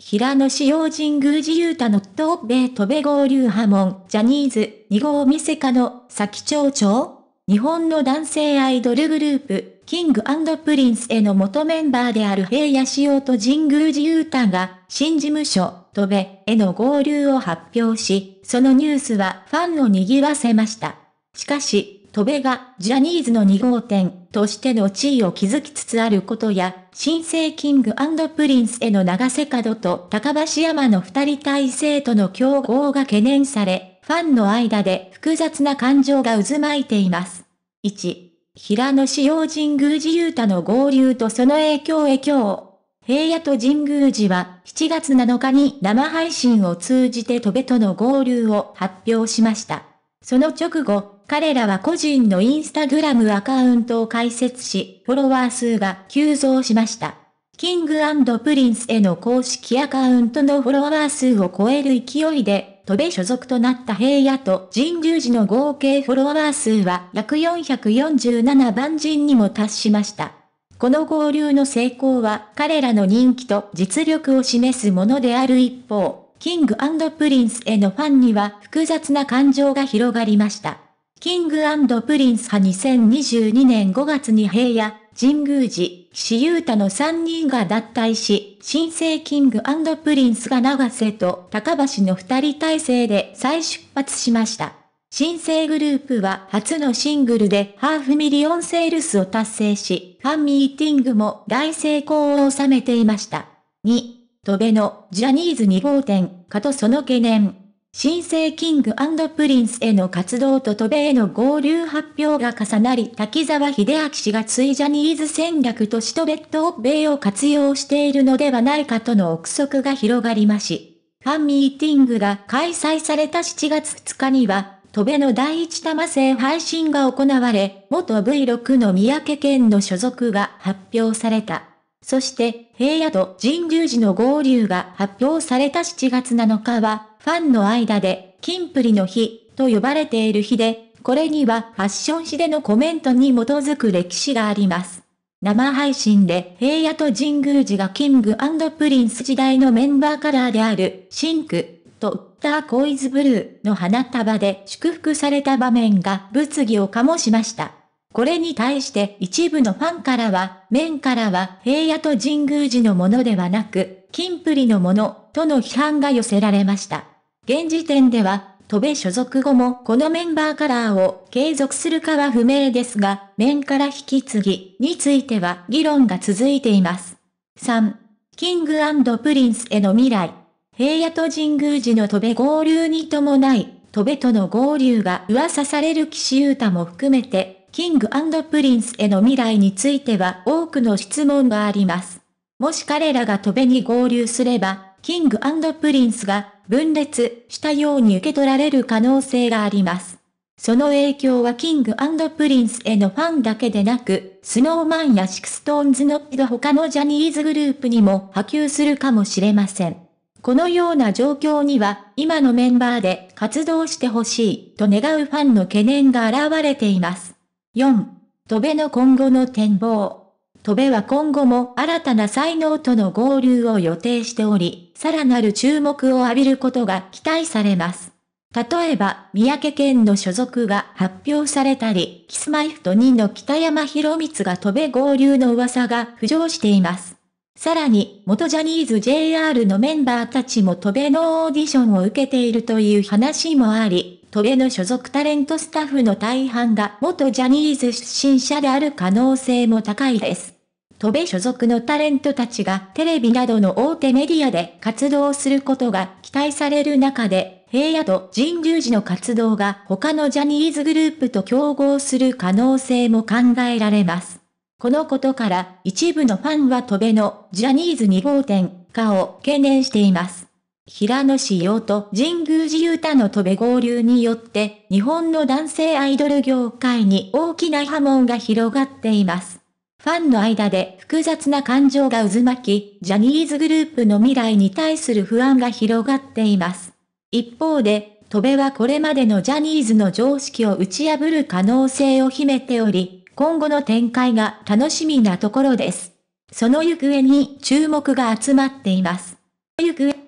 平野紫耀神宮寺ユ太の東米とべ合流波紋、ジャニーズ、二号見せ家の、先町長日本の男性アイドルグループ、キングプリンスへの元メンバーである平野紫耀と神宮寺ユ太が、新事務所、とべ、への合流を発表し、そのニュースはファンを賑わせました。しかし、戸部がジャニーズの2号店としての地位を築きつつあることや、新生キングプリンスへの長瀬角と高橋山の二人体制との競合が懸念され、ファンの間で複雑な感情が渦巻いています。1、平野紫耀神宮寺雄太の合流とその影響へ今日。平野と神宮寺は7月7日に生配信を通じて戸部との合流を発表しました。その直後、彼らは個人のインスタグラムアカウントを開設し、フォロワー数が急増しました。キングプリンスへの公式アカウントのフォロワー数を超える勢いで、戸部所属となった平野と神流寺の合計フォロワー数は約447万人にも達しました。この合流の成功は彼らの人気と実力を示すものである一方、キングプリンスへのファンには複雑な感情が広がりました。キングプリンス派2022年5月に平野、神宮寺、岸優太の3人が脱退し、新生キングプリンスが長瀬と高橋の2人体制で再出発しました。新生グループは初のシングルでハーフミリオンセールスを達成し、ファンミーティングも大成功を収めていました。2、戸辺のジャニーズ2号店かとその懸念。新生キングプリンスへの活動と渡米への合流発表が重なり、滝沢秀明氏がついジャニーズ戦略としと別途米を活用しているのではないかとの憶測が広がりまし、ファンミーティングが開催された7月2日には、戸部の第一玉製配信が行われ、元 V6 の三宅県の所属が発表された。そして、平野と神宮寺の合流が発表された7月7日は、ファンの間で、金プリの日、と呼ばれている日で、これにはファッション誌でのコメントに基づく歴史があります。生配信で平野と神宮寺がキングプリンス時代のメンバーカラーであるシンクとウッターコイズブルーの花束で祝福された場面が物議を醸しました。これに対して一部のファンからは、面からは平野と神宮寺のものではなく、金プリのもの、との批判が寄せられました。現時点では、戸部所属後もこのメンバーカラーを継続するかは不明ですが、面から引き継ぎについては議論が続いています。3. キングプリンスへの未来。平野と神宮寺の戸部合流に伴い、戸部との合流が噂される岸優太も含めてキングプリンスへの未来については多くの質問があります。もし彼らが飛べに合流すれば、キングプリンスが分裂したように受け取られる可能性があります。その影響はキングプリンスへのファンだけでなく、スノーマンやシクストーンズの他のジャニーズグループにも波及するかもしれません。このような状況には、今のメンバーで活動してほしいと願うファンの懸念が現れています。4、戸部の今後の展望。戸部は今後も新たな才能との合流を予定しており、さらなる注目を浴びることが期待されます。例えば、三宅県の所属が発表されたり、キスマイフト2の北山博光が戸部合流の噂が浮上しています。さらに、元ジャニーズ JR のメンバーたちも戸部のオーディションを受けているという話もあり、トベの所属タレントスタッフの大半が元ジャニーズ出身者である可能性も高いです。トベ所属のタレントたちがテレビなどの大手メディアで活動することが期待される中で、平野と神流寺の活動が他のジャニーズグループと競合する可能性も考えられます。このことから一部のファンはトベのジャニーズ2号店化を懸念しています。平野紫耀と神宮寺勇太の戸部合流によって、日本の男性アイドル業界に大きな波紋が広がっています。ファンの間で複雑な感情が渦巻き、ジャニーズグループの未来に対する不安が広がっています。一方で、戸部はこれまでのジャニーズの常識を打ち破る可能性を秘めており、今後の展開が楽しみなところです。その行方に注目が集まっています。行方